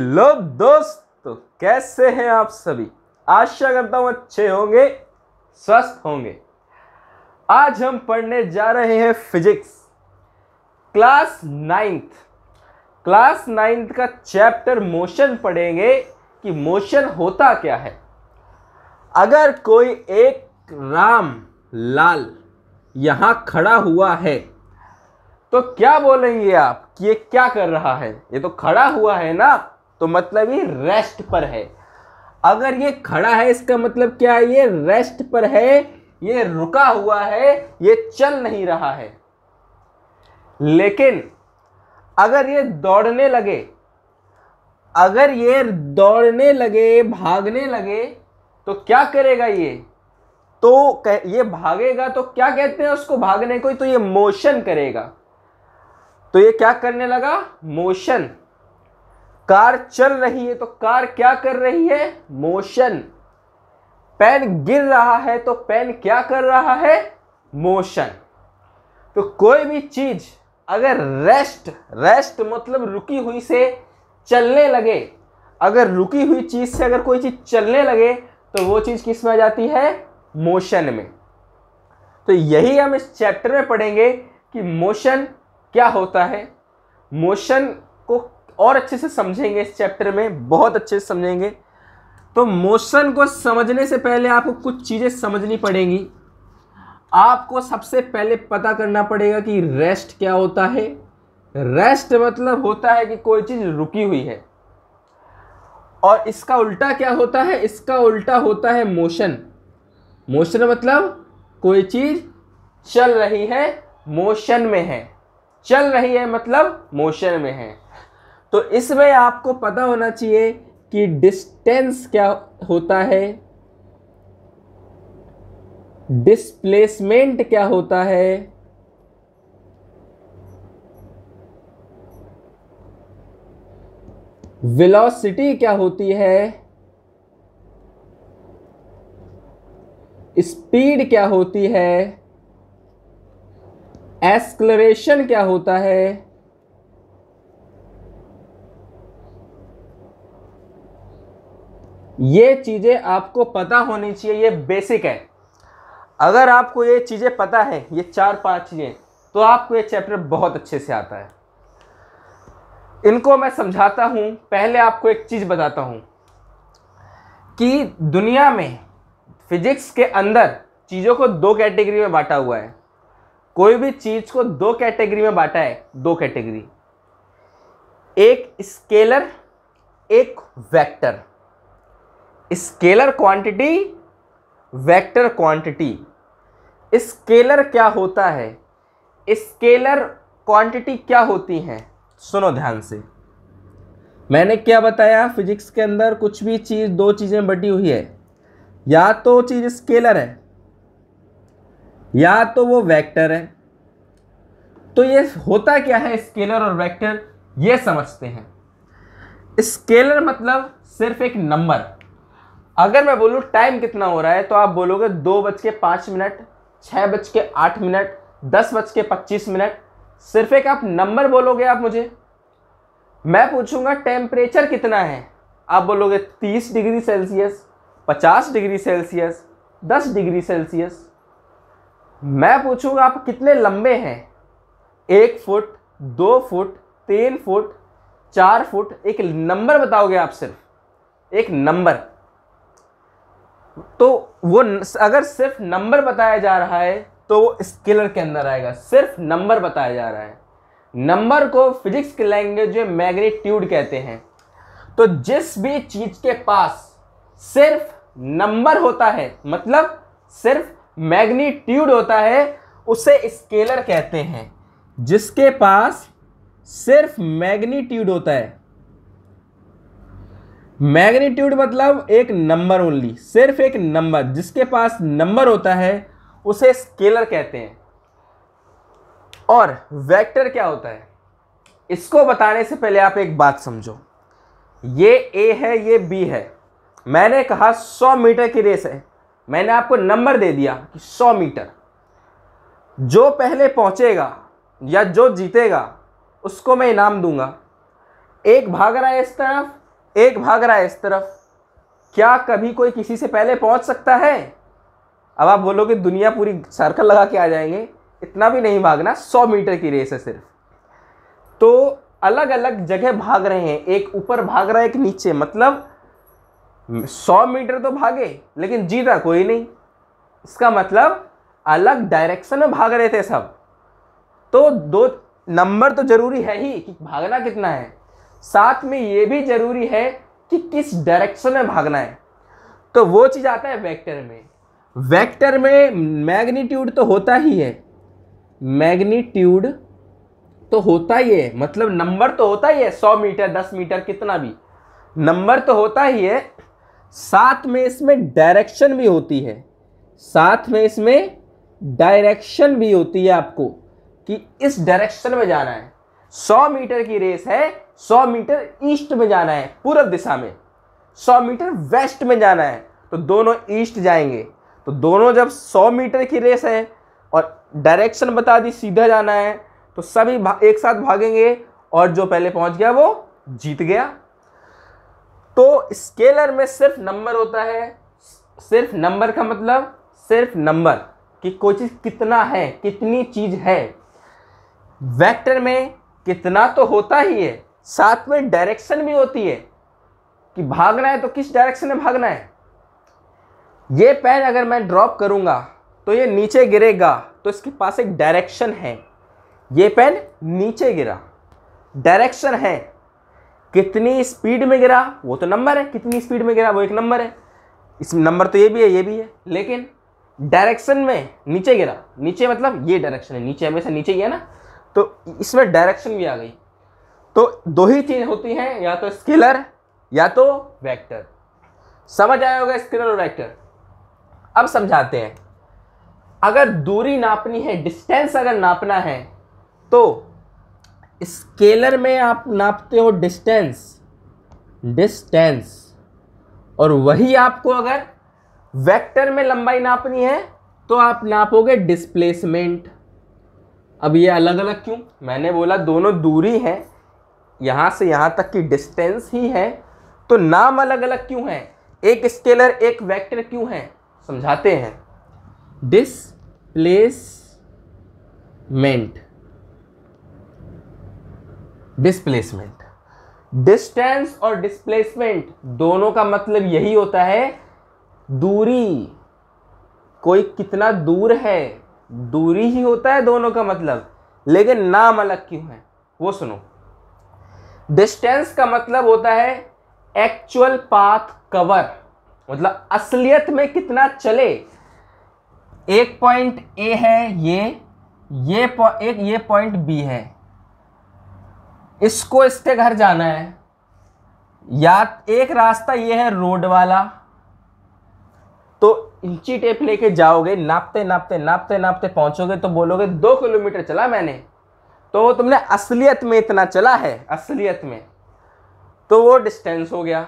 लो दोस्त कैसे हैं आप सभी आशा करता हूं अच्छे होंगे स्वस्थ होंगे आज हम पढ़ने जा रहे हैं physics class ninth class ninth का चैप्टर मोशन पढ़ेंगे कि मोशन होता क्या है अगर कोई एक राम लाल यहां खड़ा हुआ है तो क्या बोलेंगे आप कि ये क्या कर रहा है ये तो खड़ा हुआ है ना तो मतलब ये रेस्ट पर है अगर ये खड़ा है इसका मतलब क्या है ये रेस्ट पर है ये रुका हुआ है ये चल नहीं रहा है लेकिन अगर ये दौड़ने लगे अगर ये दौड़ने लगे भागने लगे तो क्या करेगा ये तो ये भागेगा तो क्या कहते हैं उसको भागने को तो ये मोशन करेगा तो ये क्या करने लगा मोशन कार चल रही है तो कार क्या कर रही है मोशन पेन गिर रहा है तो पेन क्या कर रहा है मोशन तो कोई भी चीज अगर रेस्ट रेस्ट मतलब रुकी हुई से चलने लगे अगर रुकी हुई चीज से अगर कोई चीज चलने लगे तो वो चीज किस में आ जाती है मोशन में तो यही हम इस चैप्टर में पढ़ेंगे कि मोशन क्या होता है मोशन को और अच्छे से समझेंगे इस चैप्टर में बहुत अच्छे से समझेंगे तो मोशन को समझने से पहले आपको कुछ चीज़ें समझनी पड़ेंगी आपको सबसे पहले पता करना पड़ेगा कि रेस्ट क्या होता है रेस्ट मतलब होता है कि कोई चीज़ रुकी हुई है और इसका उल्टा क्या होता है इसका उल्टा होता है मोशन मोशन मतलब कोई चीज़ चल रही है मोशन में है चल रही है मतलब मोशन में है तो इसमें आपको पता होना चाहिए कि डिस्टेंस क्या होता है डिस्प्लेसमेंट क्या होता है वेलोसिटी क्या होती है स्पीड क्या होती है एक्सलरेशन क्या होता है ये चीज़ें आपको पता होनी चाहिए ये बेसिक है अगर आपको ये चीज़ें पता है ये चार पांच चीज़ें तो आपको ये चैप्टर बहुत अच्छे से आता है इनको मैं समझाता हूँ पहले आपको एक चीज़ बताता हूँ कि दुनिया में फिजिक्स के अंदर चीज़ों को दो कैटेगरी में बांटा हुआ है कोई भी चीज़ को दो कैटेगरी में बांटा है दो कैटेगरी एक स्केलर एक vector scalar quantity vector quantity scalar क्या होता है स्केलर क्वांटिटी क्या होती हैं सुनो ध्यान से मैंने क्या बताया फिजिक्स के अंदर कुछ भी चीज़ दो चीज़ें बटी हुई है या तो चीज़ स्केलर है या तो वो वेक्टर है तो ये होता क्या है स्केलर और वेक्टर ये समझते हैं स्केलर मतलब सिर्फ एक नंबर अगर मैं बोलूँ टाइम कितना हो रहा है तो आप बोलोगे दो बज के पाँच मिनट छः बज के आठ मिनट दस बज के पच्चीस मिनट सिर्फ एक आप नंबर बोलोगे आप मुझे मैं पूछूंगा टेम्परेचर कितना है आप बोलोगे तीस डिग्री सेल्सियस पचास डिग्री सेल्सियस दस डिग्री सेल्सियस मैं पूछूंगा आप कितने लंबे हैं एक फुट दो फुट तीन फुट चार फुट एक नंबर बताओगे आप सिर्फ एक नंबर तो वो अगर सिर्फ नंबर बताया जा रहा है तो वो स्केलर के अंदर आएगा सिर्फ नंबर बताया जा रहा है नंबर को फिजिक्स की लैंग्वेज में मैग्नीट्यूड कहते हैं तो जिस भी चीज़ के पास सिर्फ नंबर होता है मतलब सिर्फ मैग्नीट्यूड होता है उसे स्केलर कहते हैं जिसके पास सिर्फ मैग्नीट्यूड होता है मैग्नीट्यूड मतलब एक नंबर ओनली सिर्फ एक नंबर जिसके पास नंबर होता है उसे स्केलर कहते हैं और वेक्टर क्या होता है इसको बताने से पहले आप एक बात समझो ये ए है ये बी है मैंने कहा 100 मीटर की रेस है मैंने आपको नंबर दे दिया कि 100 मीटर जो पहले पहुंचेगा या जो जीतेगा उसको मैं इनाम दूंगा एक भाग रहा है इस तरफ एक भाग रहा है इस तरफ क्या कभी कोई किसी से पहले पहुंच सकता है अब आप बोलोगे दुनिया पूरी सर्कल लगा के आ जाएंगे इतना भी नहीं भागना सौ मीटर की रेस है सिर्फ तो अलग अलग जगह भाग रहे हैं एक ऊपर भाग रहा है एक नीचे मतलब सौ मीटर तो भागे लेकिन जीता कोई नहीं इसका मतलब अलग डायरेक्शन में भाग रहे थे सब तो दो नंबर तो ज़रूरी है ही कि भागना कितना है साथ में ये भी जरूरी है कि किस डायरेक्शन में भागना है तो वो चीज़ आता है वेक्टर में वेक्टर में मैग्नीट्यूड तो होता ही है मैग्नीट्यूड तो होता ही है मतलब नंबर तो होता ही है सौ मीटर दस मीटर कितना भी नंबर तो होता ही है साथ में इसमें डायरेक्शन भी होती है साथ में इसमें डायरेक्शन भी होती है आपको कि इस डायरेक्शन में जाना है सौ मीटर की रेस है सौ मीटर ईस्ट में जाना है पूर्व दिशा में सौ मीटर वेस्ट में जाना है तो दोनों ईस्ट जाएंगे तो दोनों जब सौ मीटर की रेस है और डायरेक्शन बता दी सीधा जाना है तो सभी एक साथ भागेंगे और जो पहले पहुंच गया वो जीत गया तो स्केलर में सिर्फ नंबर होता है सिर्फ नंबर का मतलब सिर्फ नंबर कि कोई चीज़ कितना है कितनी चीज़ है वेक्टर में कितना तो होता ही है साथ में डायरेक्शन भी होती है कि भागना है तो किस डायरेक्शन में भागना है ये पेन अगर मैं ड्रॉप करूँगा तो ये नीचे गिरेगा तो इसके पास एक डायरेक्शन है ये पेन नीचे गिरा डायरेक्शन है कितनी स्पीड में गिरा वो तो नंबर है कितनी स्पीड में गिरा वो एक नंबर है इस नंबर तो ये भी है ये भी है लेकिन डायरेक्शन में नीचे गिरा नीचे मतलब ये डायरेक्शन है नीचे हमेशा नीचे ही है ना तो इसमें डायरेक्शन भी आ गई तो दो ही चीज़ होती हैं या तो स्केलर या तो वेक्टर समझ आया होगा स्केलर और वेक्टर अब समझाते हैं अगर दूरी नापनी है डिस्टेंस अगर नापना है तो स्केलर में आप नापते हो डिस्टेंस डिस्टेंस और वही आपको अगर वेक्टर में लंबाई नापनी है तो आप नापोगे डिस्प्लेसमेंट अब ये अलग अलग क्यों मैंने बोला दोनों दूरी है यहाँ से यहाँ तक की डिस्टेंस ही है तो नाम अलग अलग क्यों हैं एक स्केलर एक वेक्टर क्यों है समझाते हैं डिसप्लेसमेंट डिसप्लेसमेंट डिस्टेंस और डिस्प्लेसमेंट दोनों का मतलब यही होता है दूरी कोई कितना दूर है दूरी ही होता है दोनों का मतलब लेकिन नाम अलग क्यों है वो सुनो डिस्टेंस का मतलब होता है एक्चुअल पाथ कवर मतलब असलियत में कितना चले एक पॉइंट ए है ये ये एक ये पॉइंट बी है इसको इसके घर जाना है या एक रास्ता ये है रोड वाला तो इंची टेप लेके जाओगे नापते नापते नापते नापते पहुंचोगे तो बोलोगे दो किलोमीटर चला मैंने तो तुमने असलियत में इतना चला है असलियत में तो वो डिस्टेंस हो गया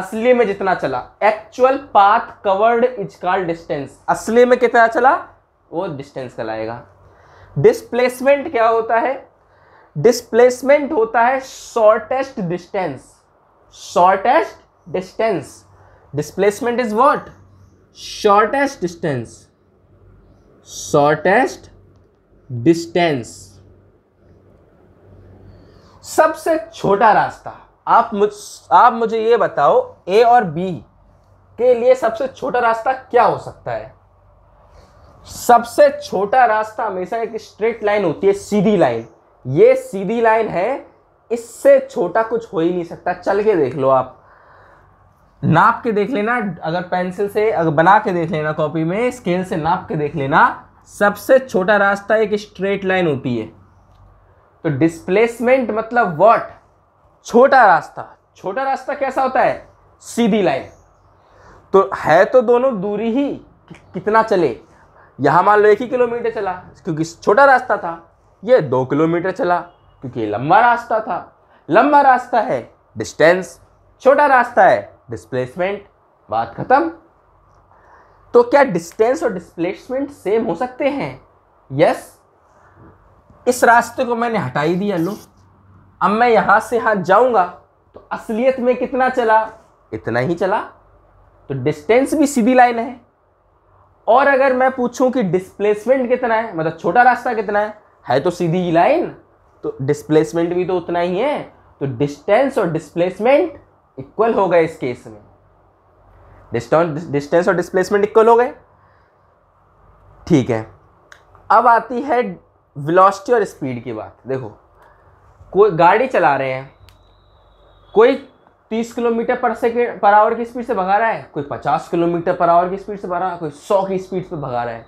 असली में जितना चला actual path covered is call distance असली में कितना चला वो डिस्टेंस कहलाएगा डिस्प्लेसमेंट क्या होता है डिस्प्लेसमेंट होता है shortest distance shortest distance displacement is what shortest distance shortest distance सबसे छोटा रास्ता आप मुझ आप मुझे ये बताओ ए और बी के लिए सबसे छोटा रास्ता क्या हो सकता है सबसे छोटा रास्ता हमेशा एक स्ट्रेट लाइन होती है सीधी लाइन ये सीधी लाइन है इससे छोटा कुछ हो ही नहीं सकता चल के देख लो आप नाप के देख लेना अगर पेंसिल से अगर बना के देख लेना कॉपी में स्केल से नाप के देख लेना सबसे छोटा रास्ता एक स्ट्रेट लाइन होती है तो डिस्प्लेसमेंट मतलब वॉट छोटा रास्ता छोटा रास्ता कैसा होता है सीधी लाइन तो है तो दोनों दूरी ही कितना चले यहां मान लो एक ही किलोमीटर चला क्योंकि छोटा रास्ता था ये दो किलोमीटर चला क्योंकि लंबा रास्ता था लंबा रास्ता है डिस्टेंस छोटा रास्ता है डिस्प्लेसमेंट बात खत्म तो क्या डिस्टेंस और डिस्प्लेसमेंट सेम हो सकते हैं यस yes, इस रास्ते को मैंने हटा ही दिया लो अब मैं यहाँ से यहाँ जाऊँगा तो असलियत में कितना चला इतना ही चला तो डिस्टेंस भी सीधी लाइन है और अगर मैं पूछूं कि डिस्प्लेसमेंट कितना है मतलब छोटा रास्ता कितना है है तो सीधी ही लाइन तो डिस्प्लेसमेंट भी तो उतना ही है तो डिस्टेंस और डिस्प्लेसमेंट इक्वल हो गए इस केस में डिस्टेंस और डिस्प्लेसमेंट इक्वल हो गए ठीक है अब आती है वेलोसिटी और स्पीड की बात देखो कोई गाड़ी चला रहे हैं कोई 30 किलोमीटर पर सेकेंड पर आवर की स्पीड से भगा रहा है कोई 50 किलोमीटर पर आवर की स्पीड से भगा रहा है कोई 100 की स्पीड से भगा रहा है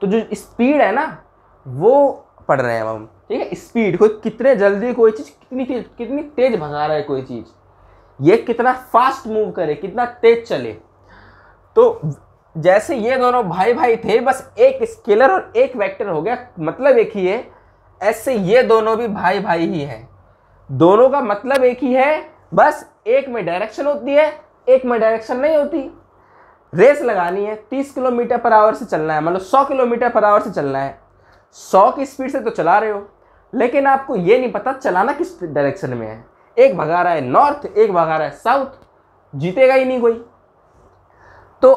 तो जो स्पीड है ना वो पढ़ रहे हैं हम ठीक है स्पीड कोई कितने जल्दी कोई चीज़ कितनी तेज कितनी तेज भगा रहा है कोई चीज़ ये कितना फास्ट मूव करे कितना तेज चले तो जैसे ये दोनों भाई भाई थे बस एक स्केलर और एक वेक्टर हो गया मतलब एक ही है ऐसे ये दोनों भी भाई भाई ही हैं दोनों का मतलब एक ही है बस एक में डायरेक्शन होती है एक में डायरेक्शन नहीं होती रेस लगानी है 30 किलोमीटर पर आवर से चलना है मतलब 100 किलोमीटर पर आवर से चलना है 100 की स्पीड से तो चला रहे हो लेकिन आपको ये नहीं पता चलाना किस डायरेक्शन में है एक भगा रहा है नॉर्थ एक भगा रहा है साउथ जीतेगा ही नहीं कोई तो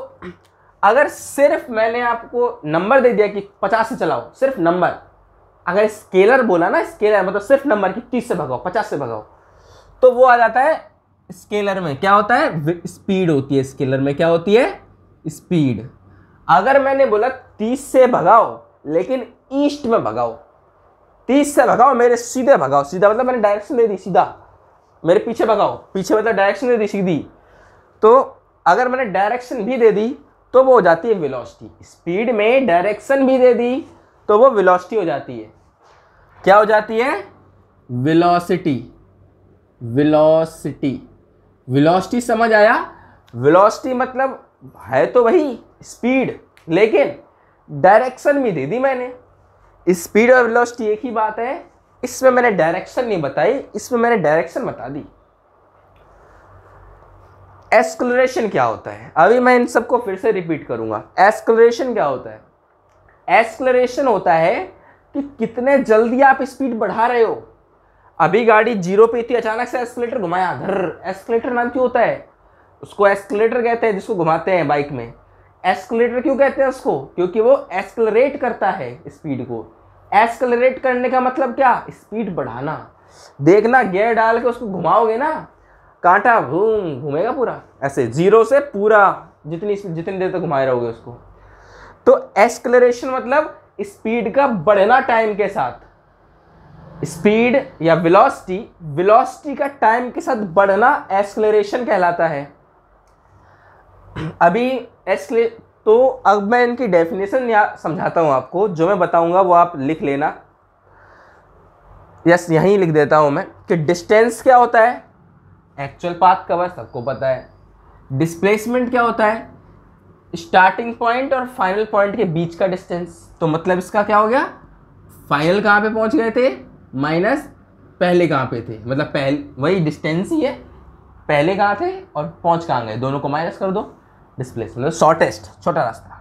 अगर सिर्फ मैंने आपको नंबर दे दिया कि पचास से चलाओ सिर्फ नंबर अगर स्केलर बोला ना स्केलर मतलब सिर्फ नंबर की तीस से भगाओ पचास से भगाओ तो वो आ जाता है स्केलर में क्या होता है स्पीड होती है स्केलर में क्या होती है स्पीड अगर मैंने बोला तीस से भगाओ लेकिन ईस्ट में भगाओ तीस से भगाओ मेरे सीधे भगाओ सीधा मतलब मैंने डायरेक्शन दे दी सीधा मेरे पीछे भगाओ पीछे मतलब डायरेक्शन दे दी सीधी तो अगर मैंने डायरेक्शन भी दे दी तो वो हो जाती है वेलोसिटी स्पीड में डायरेक्शन भी दे दी तो वो वेलोसिटी हो जाती है क्या हो जाती है विलोसिटी विलोसिटी वेलोसिटी समझ आया वेलोसिटी मतलब है तो वही स्पीड लेकिन डायरेक्शन भी दे दी मैंने स्पीड और विलोस्टी एक ही बात है इसमें मैंने डायरेक्शन नहीं बताई इसमें मैंने डायरेक्शन बता दी एस्कलरेशन क्या होता है अभी मैं इन सबको फिर से रिपीट करूंगा एस्कलेशन क्या होता है एस्कलेशन होता है कि कितने जल्दी आप स्पीड बढ़ा रहे हो अभी गाड़ी जीरो पे थी अचानक से एस्कुलेटर घुमाया धर एस्कलेटर नाम क्यों होता है उसको एस्कुलेटर कहते हैं जिसको घुमाते हैं बाइक में एस्कुलेटर क्यों कहते हैं उसको क्योंकि वो एस्कुलरेट करता है स्पीड को एस्कलरेट करने का मतलब क्या स्पीड बढ़ाना देखना गेयर डाल के उसको घुमाओगे ना कांटा घूम घूमेगा पूरा ऐसे जीरो से पूरा जितनी जितनी देर तक घुमाए रहोगे उसको तो एस्कलेशन मतलब स्पीड का बढ़ना टाइम के साथ स्पीड या वेलोसिटी वेलोसिटी का टाइम के साथ बढ़ना एस्कलेशन कहलाता है अभी एस्कले तो अब मैं इनकी डेफिनेशन या समझाता हूँ आपको जो मैं बताऊँगा वो आप लिख लेना यस यहीं लिख देता हूँ मैं कि डिस्टेंस क्या होता है एक्चुअल पाथ कवर सबको पता है डिस्प्लेसमेंट क्या होता है स्टार्टिंग पॉइंट और फाइनल पॉइंट के बीच का डिस्टेंस तो मतलब इसका क्या हो गया फाइनल कहाँ पे पहुँच गए थे माइनस पहले कहाँ पे थे मतलब पहले वही डिस्टेंस ही है पहले कहाँ थे और पहुँच कहाँ गए दोनों को माइनस कर दो डिस्प्लेसमेंट मतलब शॉर्टेस्ट छोटा रास्ता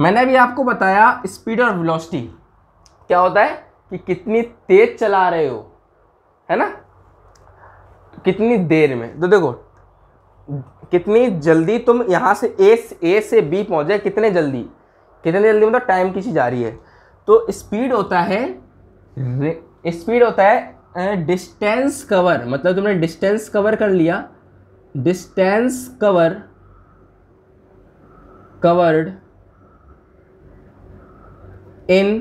मैंने अभी आपको बताया स्पीड और वेलोसिटी क्या होता है कि कितनी तेज़ चला रहे हो है ना कितनी देर में तो देखो कितनी जल्दी तुम यहाँ से ए ए से बी पहुँच जाए कितने जल्दी कितने जल्दी मतलब टाइम की चीज़ आ रही है तो स्पीड होता है स्पीड होता है डिस्टेंस कवर मतलब तुमने डिस्टेंस कवर कर लिया distance cover covered in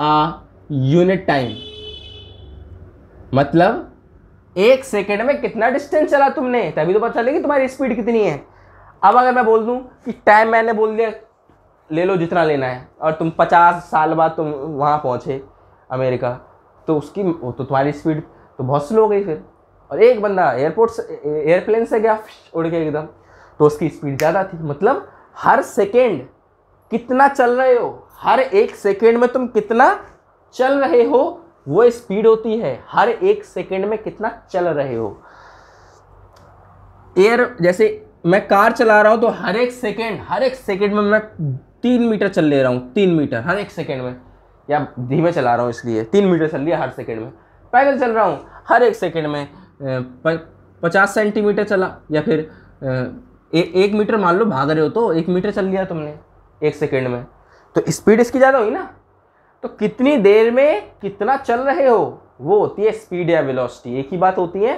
ah unit time मतलब एक सेकेंड में कितना डिस्टेंस चला तुमने तभी तो पता चलेगी तुम्हारी स्पीड कितनी है अब अगर मैं बोल दूँ कि टाइम मैंने बोल दिया ले लो जितना लेना है और तुम पचास साल बाद तुम वहाँ पहुँचे अमेरिका तो उसकी वो तो तुम्हारी स्पीड तो बहुत स्लो हो गई फिर और एक बंदा एयरपोर्ट से एयरप्लेन से गया उड़ के एकदम तो उसकी स्पीड ज़्यादा थी मतलब हर सेकेंड कितना चल रहे हो हर एक सेकेंड में तुम कितना चल रहे हो वो स्पीड होती है हर एक सेकेंड में कितना चल रहे हो एयर जैसे मैं कार चला रहा हूँ तो हर एक सेकेंड हर एक सेकेंड में मैं तीन मीटर चल ले रहा हूँ तीन मीटर हर एक सेकेंड में या धीमे चला रहा हूँ इसलिए तीन मीटर चल लिया हर सेकेंड में पैदल चल रहा हूँ हर एक सेकेंड में पचास सेंटीमीटर चला या फिर ए, एक मीटर मान लो भाग रहे हो तो एक मीटर चल लिया तुमने एक सेकेंड में तो स्पीड इसकी ज़्यादा हुई ना तो कितनी देर में कितना चल रहे हो वो होती है स्पीड या वेलोसिटी एक ही बात होती है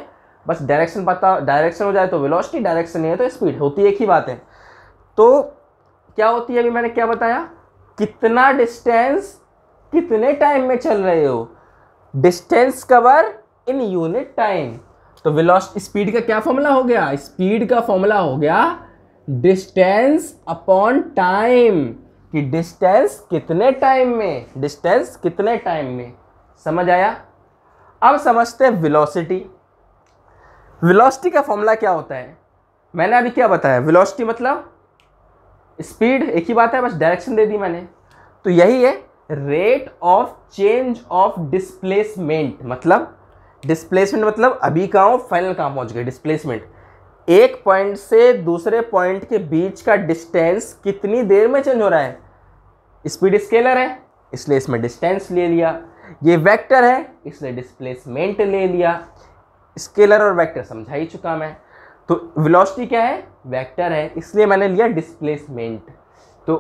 बस डायरेक्शन पता डायरेक्शन हो जाए तो वेलोसिटी डायरेक्शन नहीं है तो स्पीड होती एक ही बात है तो क्या होती है अभी मैंने क्या बताया कितना डिस्टेंस कितने टाइम में चल रहे हो distance cover in unit time तो वेलोसिटी स्पीड का क्या फॉर्मूला हो गया स्पीड का फॉर्मूला हो गया डिस्टेंस अपॉन टाइम कि डिस्टेंस कितने टाइम में डिस्टेंस कितने टाइम में समझ आया अब समझते हैं विलोसिटी विलोसिटी का फॉर्मूला क्या होता है मैंने अभी क्या बताया विलोसिटी मतलब स्पीड एक ही बात है बस डायरेक्शन दे दी मैंने तो यही है rate of change of displacement मतलब डिस्प्लेसमेंट मतलब अभी कहाँ हो फाइनल कहाँ पहुँच गए डिस्प्लेसमेंट एक पॉइंट से दूसरे पॉइंट के बीच का डिस्टेंस कितनी देर में चेंज हो रहा है स्पीड स्केलर है इसलिए इसमें डिस्टेंस ले लिया ये वेक्टर है इसलिए डिस्प्लेसमेंट ले लिया स्केलर और वेक्टर समझा ही चुका मैं तो वेलोसिटी क्या है वेक्टर है इसलिए मैंने लिया डिस्प्लेसमेंट तो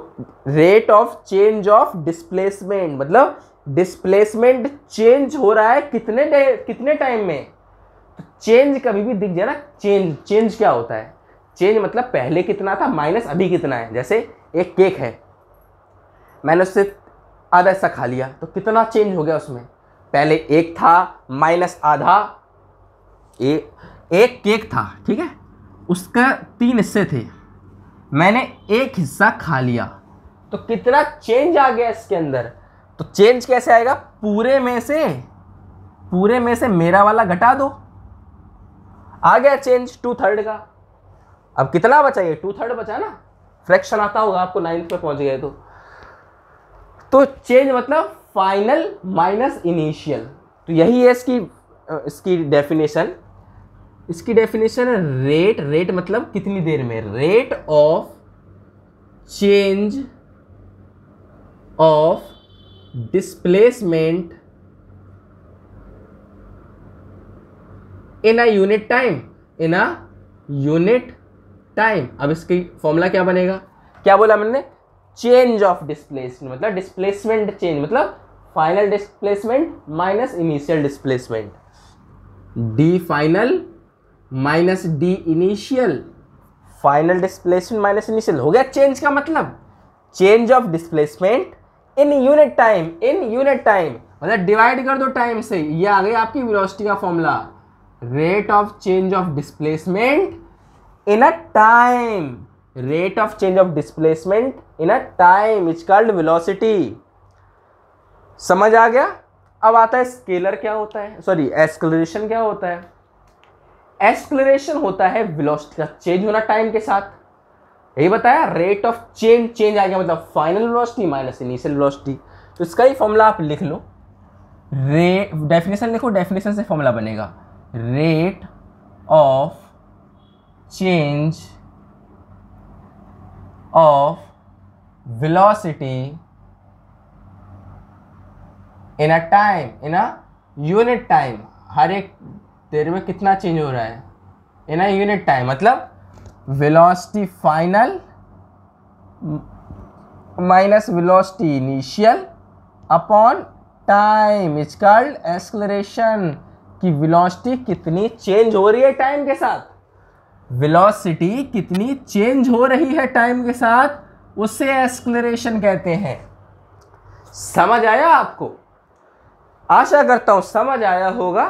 rate of change of displacement मतलब डिस्प्लेसमेंट चेंज हो रहा है कितने कितने टाइम में चेंज कभी भी दिख जाए ना चेंज चेंज क्या होता है चेंज मतलब पहले कितना था माइनस अभी कितना है जैसे एक केक है मैंने उससे आधा हिस्सा खा लिया तो कितना चेंज हो गया उसमें पहले एक था माइनस आधा ए, एक केक था ठीक है उसका तीन हिस्से थे मैंने एक हिस्सा खा लिया तो कितना चेंज आ गया इसके अंदर तो चेंज कैसे आएगा पूरे में से पूरे में से मेरा वाला घटा दो आ गया चेंज टू थर्ड का अब कितना बचा ये टू थर्ड बचा ना फ्रैक्शन आता होगा आपको नाइन्थ पे पहुंच गए तो तो चेंज मतलब फाइनल माइनस इनिशियल तो यही है इसकी इसकी डेफिनेशन इसकी डेफिनेशन है रेट रेट मतलब कितनी देर में rate of change of displacement in a unit time in a unit time अब इसकी फॉर्मूला क्या बनेगा क्या बोला मैंने चेंज ऑफ डिस्प्लेसमेंट मतलब डिस्प्लेसमेंट चेंज मतलब final displacement minus initial displacement D final minus D initial final displacement minus initial हो गया चेंज का मतलब change of displacement in unit time in unit time मतलब डिवाइड कर दो टाइम से ये आ गई आपकी वेलोसिटी का formula rate of change of displacement in a time rate of change of displacement in a time is called velocity समझ आ गया अब आता है स्केलर क्या होता है सॉरी एस्कलरेशन क्या होता है एस्कलरेशन होता है वेलोसिटी का चेंज होना टाइम के साथ यही बताया रेट ऑफ चेंज चेंज आ गया मतलब final velocity minus initial velocity तो इसका ही फॉर्मूला आप लिख लो रे डेफिनेशन लिखो डेफिनेशन से फॉर्मूला बनेगा rate of change of velocity in a time in a unit time हर एक देर में कितना चेंज हो रहा है इन अ यूनिट टाइम मतलब velocity final minus velocity initial upon time is called acceleration कि वेलोसिटी कितनी चेंज हो रही है टाइम के साथ वेलोसिटी कितनी चेंज हो रही है टाइम के साथ उसे एक्सक्लेरेशन कहते हैं समझ आया आपको आशा करता हूं समझ आया होगा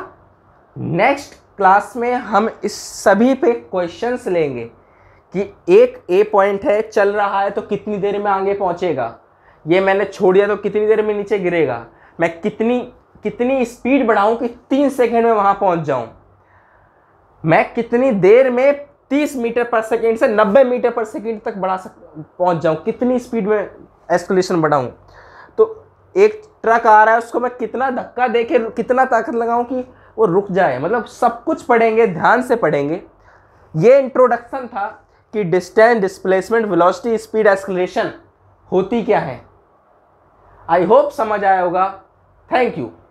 नेक्स्ट क्लास में हम इस सभी पे क्वेश्चंस लेंगे कि एक ए पॉइंट है चल रहा है तो कितनी देर में आगे पहुंचेगा ये मैंने छोड़ दिया तो कितनी देर में नीचे गिरेगा मैं कितनी कितनी स्पीड बढ़ाऊं कि तीन सेकंड में वहां पहुंच जाऊं मैं कितनी देर में 30 मीटर पर सेकंड से 90 मीटर पर सेकंड तक बढ़ा सक पहुँच जाऊँ कितनी स्पीड में एस्कुलेशन बढ़ाऊँ तो एक ट्रक आ रहा है उसको मैं कितना धक्का दे के कितना ताकत लगाऊँ कि वो रुक जाए मतलब सब कुछ पढ़ेंगे ध्यान से पढ़ेंगे ये इंट्रोडक्शन था कि distance displacement velocity speed acceleration होती क्या है आई होप समझ आया होगा थैंक यू